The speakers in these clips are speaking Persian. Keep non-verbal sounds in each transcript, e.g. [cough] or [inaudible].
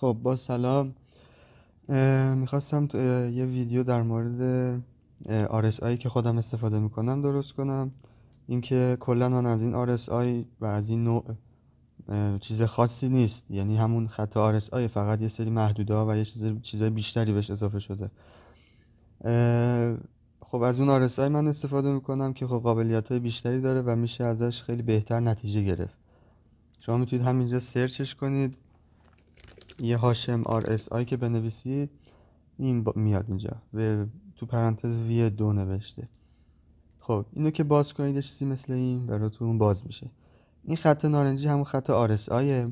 خب با سلام میخواستم یه ویدیو در مورد RSI که خودم استفاده میکنم درست کنم اینکه کلا من از این RSI و از این نوع چیز خاصی نیست یعنی همون خط RSI فقط یه سری محدوده و یه چیزای بیشتری بهش اضافه شده خب از اون RSI من استفاده میکنم که خب قابلیت های بیشتری داره و میشه ازش خیلی بهتر نتیجه گرفت شما میتونید همینجا سرچش کنید یه هاشم آر اس آی که بنویسید این میاد اینجا و تو پرانتز وی دو نوشته خب اینو که باز کنید چیزی مثل این براتون باز میشه این خط نارنجی همون خط آر اس آیه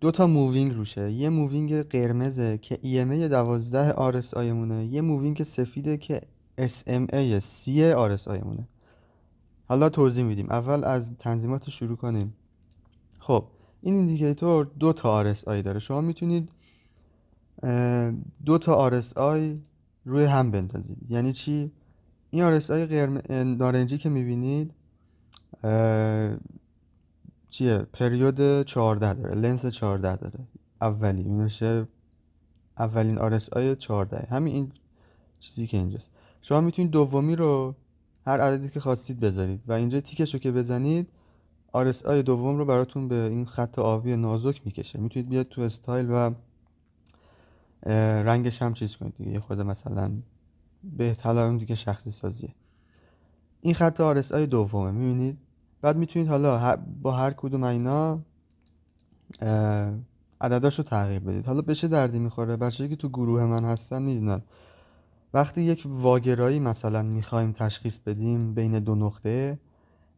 دو تا مووینگ روشه یه مووینگ قرمزه که ای 12 آی مونه یه مووینگ سفیده که SMA اس آی مونه حالا توضیح میدیم اول از تنظیمات شروع کنیم خب این ایندیکیتور دو تا RSI داره شما میتونید دو تا RSI روی هم بندازید یعنی چی این RSI غیر نارنجی که میبینید چیه پریود 14 داره لنس 14 داره اولی میشه اولین RSI 14 همین این چیزی که اینجاست شما میتونید دومی رو هر عددی که خواستید بذارید و اینجا تیکش رو که بزنید RSI دوم رو براتون به این خط آبی نازک میکشه میتونید بیاد تو استایل و رنگش هم چیز کنید دیگه یه خود مثلا به طلا دیگه شخصی سازیه این خط RSI دومه میبینید بعد میتونید حالا با هر کدوم اینا عدداش رو تغییر بدید حالا به چه دردی میخوره بچه که تو گروه من هستن میدونن وقتی یک واگرایی مثلا میخوایم تشخیص بدیم بین دو نقطه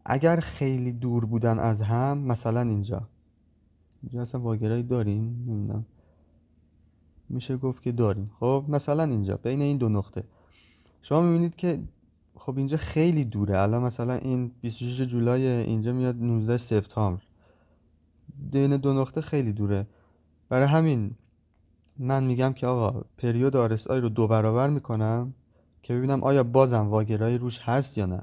اگر خیلی دور بودن از هم مثلا اینجا اینجا اصلا واگرایی داریم نمیدونم میشه گفت که داریم خب مثلا اینجا بین این دو نقطه شما میبینید که خب اینجا خیلی دوره الان مثلا این 26 جولای اینجا میاد 19 سپتامبر بین دو نقطه خیلی دوره برای همین من میگم که آقا پریود آرس آی رو دو برابر میکنم که ببینم آیا بازم واگرایی روش هست یا نه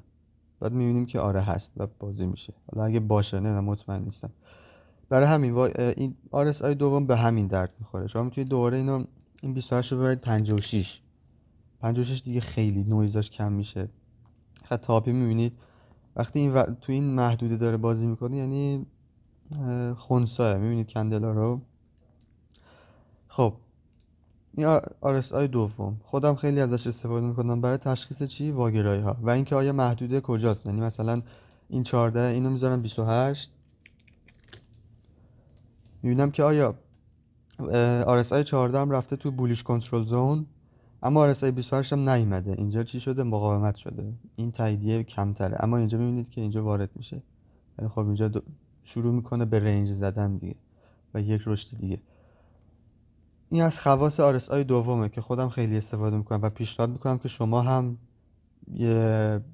بعد میبینیم که آره هست و بازی میشه حالا اگه باشه نه مطمئن نیستم برای همین این RSI دوم به همین درد میخوره شما میتونید دوباره اینو این 28 رو ببرید 56 56 دیگه خیلی نویزاش کم میشه خط تاپی میبینید وقتی این تو این محدوده داره بازی میکنه یعنی خونسایه میبینید کندلا رو خب این RSI دوم خودم خیلی ازش استفاده میکنم برای تشخیص چی واگرایی ها و اینکه آیا محدوده کجاست یعنی مثلا این 14 اینو میذارم 28 میبینم که آیا RSI 14 هم رفته تو بولیش کنترل زون اما RSI 28 هم نیومده اینجا چی شده مقاومت شده این تاییدیه کمتره اما اینجا میبینید که اینجا وارد میشه یعنی خب اینجا شروع میکنه به رنج زدن دیگه و یک رشد دیگه این از خواص آرس آی دومه که خودم خیلی استفاده میکنم و پیشنهاد میکنم که شما هم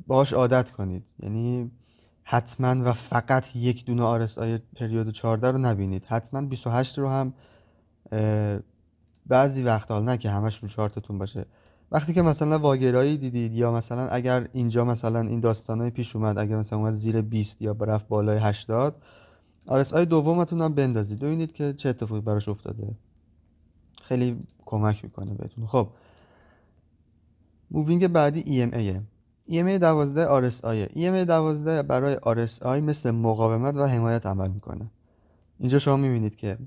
باش عادت کنید یعنی حتما و فقط یک دونه آرس آی پریود 14 رو نبینید حتما 28 رو هم بعضی وقت حال نه که همش رو چارتتون باشه وقتی که مثلا واگرایی دیدید یا مثلا اگر اینجا مثلا این داستانای پیش اومد اگر مثلا اومد زیر 20 یا برفت بالای 80 آرس آی دومتون هم بندازید ببینید که چه اتفاقی براش افتاده خیلی کمک میکنه بهتون خب مووینگ بعدی EMA EMA 12 RSI EMA 12 برای RSI مثل مقاومت و حمایت عمل میکنه اینجا شما میبینید که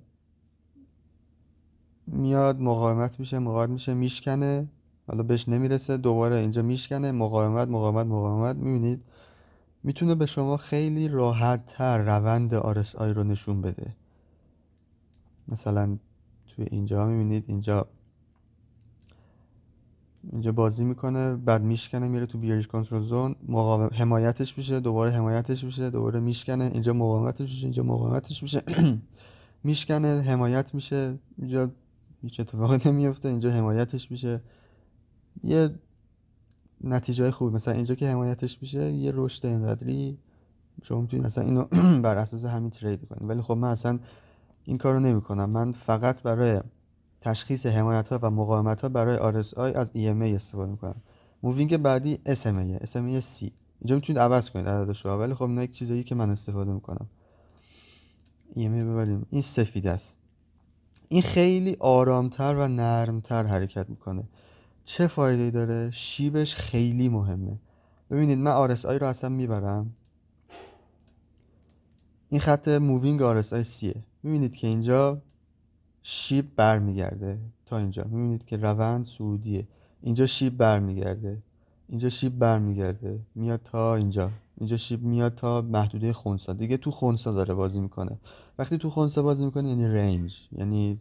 میاد مقاومت میشه مقاومت میشه میشکنه حالا بهش نمیرسه دوباره اینجا میشکنه مقاومت مقاومت مقاومت میبینید میتونه به شما خیلی راحت تر روند RSI رو نشون بده مثلا توی اینجا میبینید اینجا اینجا بازی میکنه بعد میشکنه میره تو بیاریش کنترل زون مقاومت حمایتش میشه دوباره حمایتش میشه دوباره میشکنه اینجا مقاومتش میشه اینجا مقاومتش میشه [clears throat] میشکنه حمایت میشه اینجا هیچ اتفاقی نمیفته اینجا حمایتش میشه یه نتیجه خوبی مثلا اینجا که حمایتش میشه یه رشد اینقدری شما میتونید مثلا اینو [clears throat] بر اساس همین ترید کنید ولی خب من اصلا این کارو نمیکنم من فقط برای تشخیص حمایت ها و مقاومت ها برای RSI از EMA استفاده میکنم مووینگ بعدی SMA SMA C اینجا میتونید عوض کنید عددش رو ولی خب اینا یک چیزایی که من استفاده میکنم EMA ببریم این سفید است این خیلی آرامتر و نرمتر حرکت میکنه چه فایده داره شیبش خیلی مهمه ببینید من RSI رو اصلا میبرم این خط مووینگ RSI Cه میبینید که اینجا شیب برمیگرده تا اینجا میبینید که روند سعودیه اینجا شیب برمیگرده اینجا شیب برمیگرده میاد تا اینجا اینجا شیب میاد تا محدوده خونسا دیگه تو خونسا داره بازی میکنه وقتی تو خونسا بازی میکنه یعنی رنج یعنی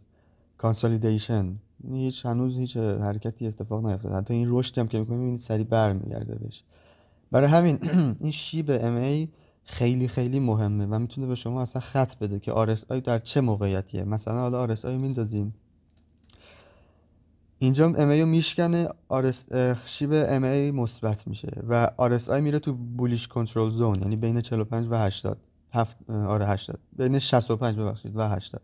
کانسالیدیشن یعنی هیچ هنوز هیچ حرکتی اتفاق نیفتاده. حتی این رشد هم که میکنه میبینید سری برمیگرده بهش برای همین [clears throat] این شیب MA خیلی خیلی مهمه و میتونه به شما اصلا خط بده که RSI در چه موقعیتیه مثلا حالا RSI میندازیم اینجا ام MA رو میشکنه آرس شیب MA مثبت میشه و RSI میره تو بولیش کنترل زون یعنی بین 45 و 80 هفت... آره 80 بین 65 ببخشید و 80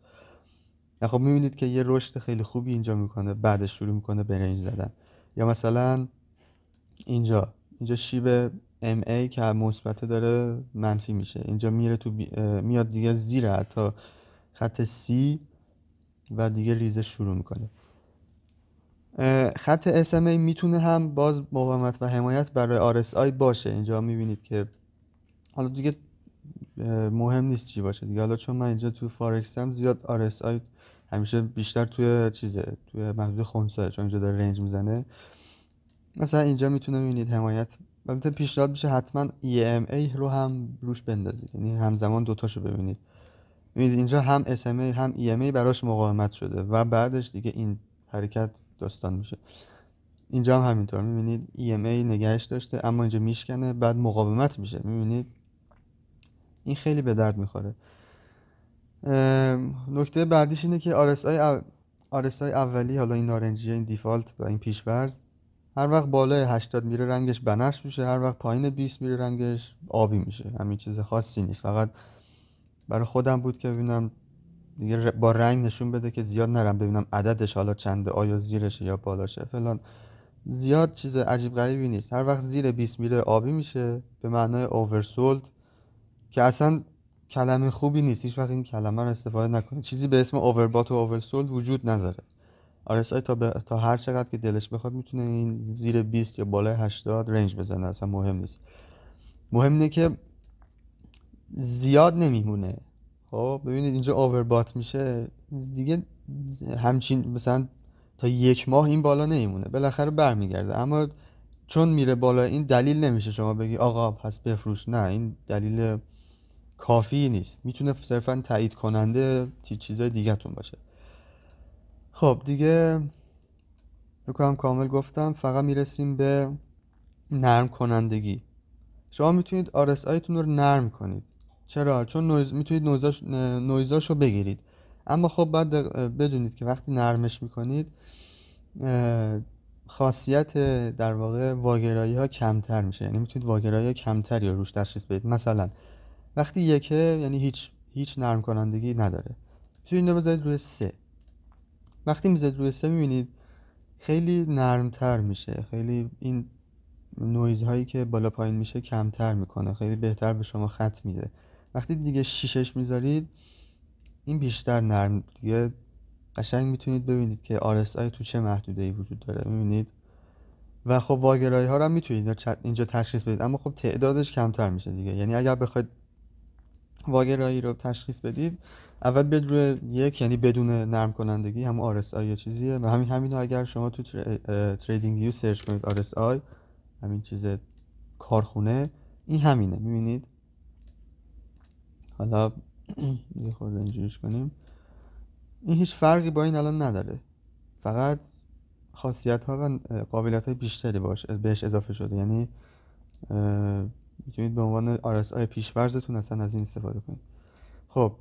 خب میبینید که یه رشد خیلی خوبی اینجا میکنه بعدش شروع میکنه به رنج زدن یا مثلا اینجا اینجا شیب MA که مثبت داره منفی میشه اینجا میره تو میاد دیگه زیر تا خط C و دیگه ریزه شروع میکنه خط SMA میتونه هم باز مقاومت و حمایت برای RSI باشه اینجا میبینید که حالا دیگه مهم نیست چی باشه دیگه حالا چون من اینجا تو فارکس هم زیاد RSI همیشه بیشتر توی چیزه توی محدود خونسایه چون اینجا داره رنج میزنه مثلا اینجا میتونه ببینید حمایت البته پیشنهاد میشه حتما EMA رو هم روش بندازید یعنی همزمان دوتاشو ببینید ببینید اینجا هم SMA هم EMA براش مقاومت شده و بعدش دیگه این حرکت داستان میشه اینجا هم همینطور میبینید EMA نگهش داشته اما اینجا میشکنه بعد مقاومت میشه میبینید این خیلی به درد میخوره نکته بعدیش اینه که RSI, RSI اولی حالا این نارنجی این دیفالت و این پیشورز هر وقت بالای 80 میره رنگش بنفش میشه هر وقت پایین 20 میره رنگش آبی میشه همین چیز خاصی نیست فقط برای خودم بود که ببینم دیگه با رنگ نشون بده که زیاد نرم ببینم عددش حالا چنده آیا زیرشه یا بالاشه فلان زیاد چیز عجیب غریبی نیست هر وقت زیر 20 میره آبی میشه به معنای اوورسولد که اصلا کلمه خوبی نیست هیچ وقت این کلمه رو استفاده نکنید چیزی به اسم اووربات و اوورسولد وجود نداره RSI آره تا, تا هر چقدر که دلش بخواد میتونه این زیر 20 یا بالای 80 رنج بزنه اصلا مهم نیست مهم اینه که زیاد نمیمونه خب ببینید اینجا آوربات میشه دیگه همچین مثلا تا یک ماه این بالا نمیمونه بالاخره برمیگرده اما چون میره بالا این دلیل نمیشه شما بگی آقا پس بفروش نه این دلیل کافی نیست میتونه صرفا تایید کننده چیزای تون باشه خب دیگه بکنم کامل گفتم فقط میرسیم به نرم کنندگی شما میتونید RSI تون رو نرم کنید چرا؟ چون نویز... میتونید نویزاش... رو بگیرید اما خب بعد بدونید که وقتی نرمش میکنید خاصیت در واقع واگرایی ها کمتر میشه یعنی میتونید واگرایی ها کمتری روش تشخیص بید مثلا وقتی یکه یعنی هیچ هیچ نرم کنندگی نداره میتونید اینو بذارید روی سه وقتی میزد روی سه میبینید خیلی نرمتر میشه خیلی این نویز هایی که بالا پایین میشه کمتر میکنه خیلی بهتر به شما خط میده وقتی دیگه شیشش میذارید این بیشتر نرم دیگه قشنگ میتونید ببینید که RSI تو چه محدوده ای وجود داره میبینید و خب واگرایی ها رو هم میتونید اینجا تشخیص بدید اما خب تعدادش کمتر میشه دیگه یعنی اگر بخواید واگرایی رو تشخیص بدید اول بدون یک یعنی بدون نرم کنندگی هم RSI یا چیزیه و همین همین اگر شما تو تریدینگ یو سرچ کنید RSI همین چیز کارخونه این همینه میبینید حالا [clears throat] یه خورده اینجوریش کنیم این هیچ فرقی با این الان نداره فقط خاصیت ها و قابلیت های بیشتری باش بهش اضافه شده یعنی میتونید به عنوان RSI پیشورزتون اصلا از این استفاده کنید خب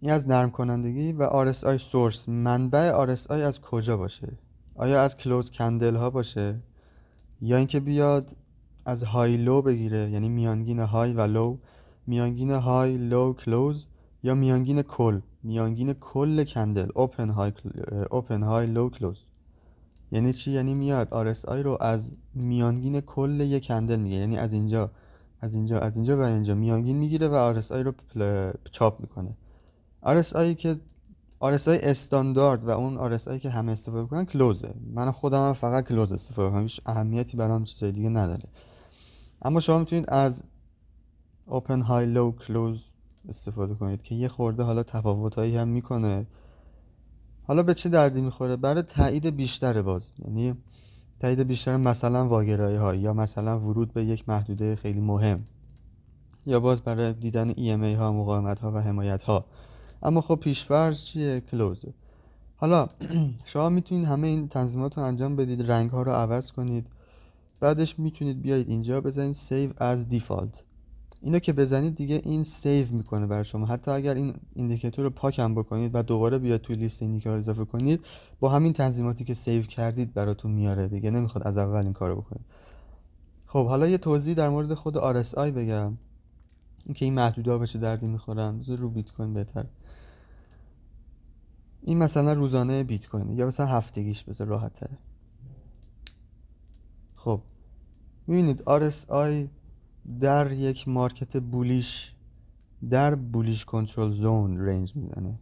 این از نرم کنندگی و RSI سورس منبع RSI از کجا باشه آیا از کلوز کندل ها باشه یا اینکه بیاد از های لو بگیره یعنی میانگین های و لو میانگین های لو کلوز یا میانگین کل میانگین کل کندل اوپن های اوپن های لو کلوز یعنی چی یعنی میاد RSI رو از میانگین کل یک کندل میگیره یعنی از اینجا از اینجا از اینجا و اینجا میانگین میگیره و RSI رو چاپ میکنه RSI که RSI استاندارد و اون RSI که همه استفاده کنن کلوزه من خودم هم فقط کلوز استفاده میکنم هیچ اهمیتی برام چیز دیگه نداره اما شما میتونید از اوپن های لو کلوز استفاده کنید که یه خورده حالا تفاوت هم میکنه حالا به چه دردی میخوره برای تایید بیشتر باز یعنی تایید بیشتر مثلا واگرایی ها یا مثلا ورود به یک محدوده خیلی مهم یا باز برای دیدن EMA ها مقاومت ها و حمایت ها اما خب پیشفرض چیه کلوز. حالا [clears throat] شما میتونید همه این تنظیمات رو انجام بدید رنگ ها رو عوض کنید بعدش میتونید بیایید اینجا بزنید سیو از دیفالت اینو که بزنید دیگه این سیو میکنه برای شما حتی اگر این ایندیکاتور رو هم بکنید و دوباره بیاید توی لیست ایندیکاتور اضافه کنید با همین تنظیماتی که سیو کردید براتون میاره دیگه نمیخواد از اول این کارو بکنید خب حالا یه توضیح در مورد خود RSI بگم اینکه این محدودا به چه دردی میخورن رو بیت کوین بهتره این مثلا روزانه بیت کوینه یا مثلا هفتگیش بذار راحت تره خب میبینید RSI در یک مارکت بولیش در بولیش کنترل زون رنج میزنه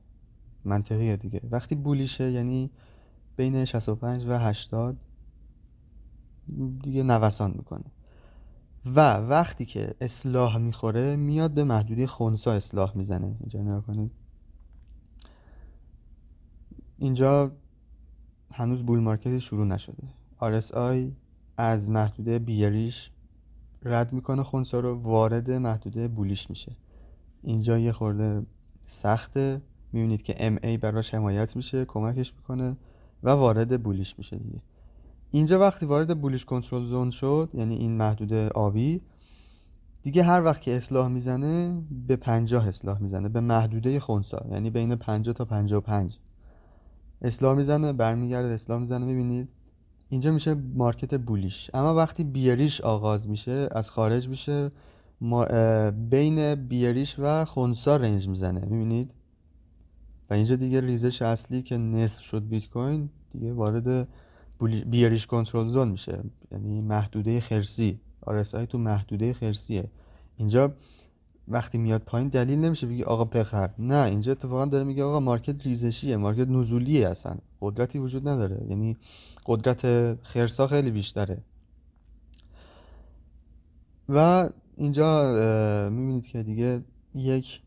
منطقیه دیگه وقتی بولیشه یعنی بین 65 و 80 دیگه نوسان میکنه و وقتی که اصلاح میخوره میاد به محدودی خونسا اصلاح میزنه اینجا نگاه کنید اینجا هنوز بول مارکت شروع نشده RSI از محدوده بیریش رد میکنه خونسا رو وارد محدوده بولیش میشه اینجا یه خورده سخته میبینید که MA براش حمایت میشه کمکش میکنه و وارد بولیش میشه دیگه اینجا وقتی وارد بولیش کنترل زون شد یعنی این محدوده آبی دیگه هر وقت که اصلاح میزنه به 50 اصلاح میزنه به محدوده خونسا یعنی بین 50 تا 55 اسلام میزنه برمیگرده اسلام میزنه میبینید اینجا میشه مارکت بولیش اما وقتی بیریش آغاز میشه از خارج میشه بین بیریش و خونسا رنج میزنه میبینید و اینجا دیگه ریزش اصلی که نصف شد بیت کوین دیگه وارد بیریش کنترل زون میشه یعنی محدوده خرسی RSI تو محدوده خرسیه اینجا وقتی میاد پایین دلیل نمیشه بگی آقا بخر نه اینجا اتفاقا داره میگه آقا مارکت ریزشیه مارکت نزولیه اصلا قدرتی وجود نداره یعنی قدرت خرسا خیلی بیشتره و اینجا میبینید که دیگه یک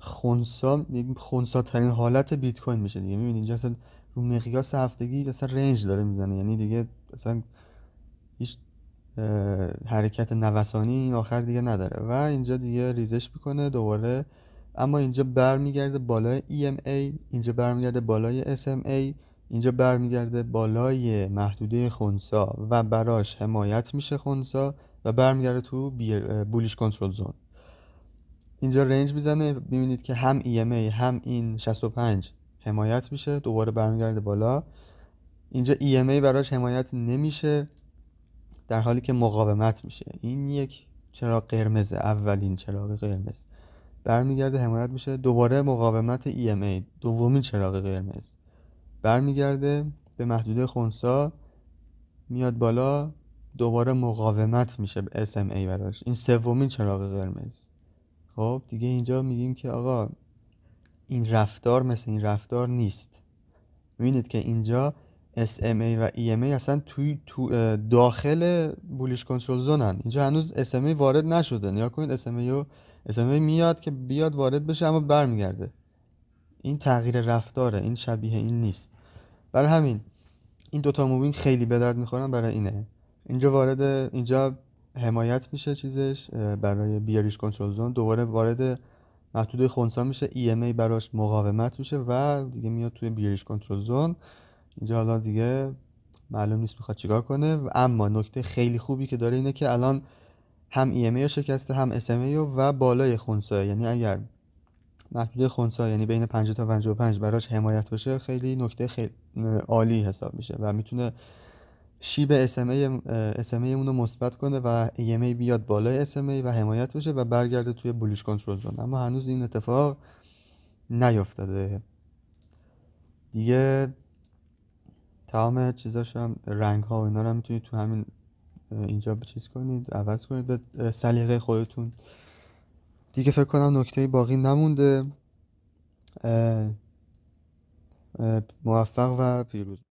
خونسا یک خونسا ترین حالت بیت کوین میشه دیگه میبینید اینجا اصلا رو مقیاس هفتگی اصلا رنج داره میزنه یعنی دیگه اصلا هیچ حرکت نوسانی آخر دیگه نداره و اینجا دیگه ریزش میکنه دوباره اما اینجا برمیگرده بالای EMA اینجا برمیگرده بالای SMA اینجا برمیگرده بالای محدوده خونسا و براش حمایت میشه خونسا و برمیگرده تو بولیش کنترل زون اینجا رنج میزنه میبینید که هم EMA هم این 65 حمایت میشه دوباره برمیگرده بالا اینجا EMA براش حمایت نمیشه در حالی که مقاومت میشه این یک چراغ قرمز اولین چراغ قرمز برمیگرده حمایت میشه دوباره مقاومت EMA دومین چراغ قرمز برمیگرده به محدوده خونسا میاد بالا دوباره مقاومت میشه به SMA براش این سومین چراغ قرمز خب دیگه اینجا میگیم که آقا این رفتار مثل این رفتار نیست میبینید که اینجا SMA و EMA اصلا توی تو داخل بولیش کنترل زونن اینجا هنوز SMA وارد نشده یا کنید SMA رو SMA میاد که بیاد وارد بشه اما برمیگرده این تغییر رفتاره این شبیه این نیست برای همین این دوتا موبین خیلی به درد میخورن برای اینه اینجا وارد اینجا حمایت میشه چیزش برای بیاریش کنترل زون دوباره وارد محدوده خونسا میشه EMA براش مقاومت میشه و دیگه میاد توی بیاریش کنترل زون اینجا حالا دیگه معلوم نیست میخواد چیکار کنه اما نکته خیلی خوبی که داره اینه که الان هم EMA رو شکسته هم SMA رو و بالای خونسا یعنی اگر محدوده خونسا یعنی بین 50 تا 55 براش حمایت باشه خیلی نکته خیلی عالی حساب میشه و میتونه شیب SMA SMA اون رو مثبت کنه و EMA بیاد بالای SMA و حمایت بشه و برگرده توی بلوش کنترل زون اما هنوز این اتفاق نیفتاده دیگه تمام چیزاش هم رنگ ها و اینا رو میتونید تو همین اینجا به چیز کنید عوض کنید به سلیقه خودتون دیگه فکر کنم نکته باقی نمونده موفق و پیروز